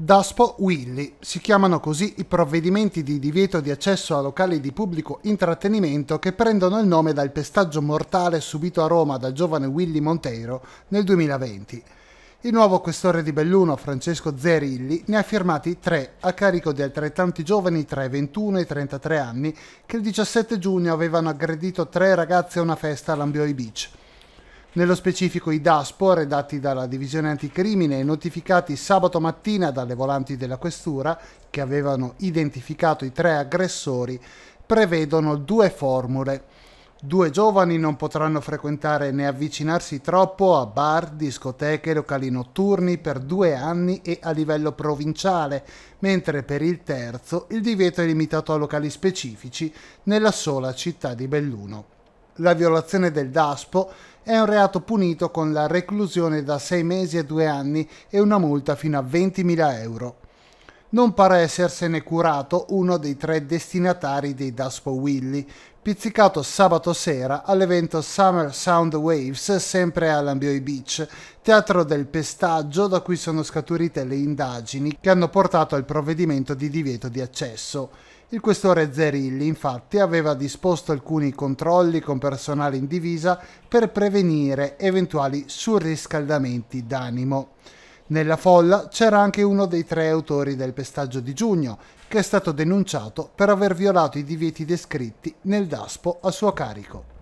DASPO Willy. Si chiamano così i provvedimenti di divieto di accesso a locali di pubblico intrattenimento che prendono il nome dal pestaggio mortale subito a Roma dal giovane Willy Monteiro nel 2020. Il nuovo questore di Belluno, Francesco Zerilli, ne ha firmati tre a carico di altrettanti giovani tra i 21 e i 33 anni che il 17 giugno avevano aggredito tre ragazze a una festa a Beach. Nello specifico i DASPO, redatti dalla Divisione Anticrimine e notificati sabato mattina dalle volanti della Questura, che avevano identificato i tre aggressori, prevedono due formule. Due giovani non potranno frequentare né avvicinarsi troppo a bar, discoteche, locali notturni per due anni e a livello provinciale, mentre per il terzo il divieto è limitato a locali specifici nella sola città di Belluno. La violazione del DASPO è un reato punito con la reclusione da 6 mesi a 2 anni e una multa fino a 20.000 euro non pare essersene curato uno dei tre destinatari dei Daspo Willy, pizzicato sabato sera all'evento Summer Sound Waves sempre a Lambioi Beach, teatro del pestaggio da cui sono scaturite le indagini che hanno portato al provvedimento di divieto di accesso. Il questore Zerilli, infatti, aveva disposto alcuni controlli con personale in divisa per prevenire eventuali surriscaldamenti d'animo. Nella folla c'era anche uno dei tre autori del pestaggio di giugno, che è stato denunciato per aver violato i divieti descritti nel DASPO a suo carico.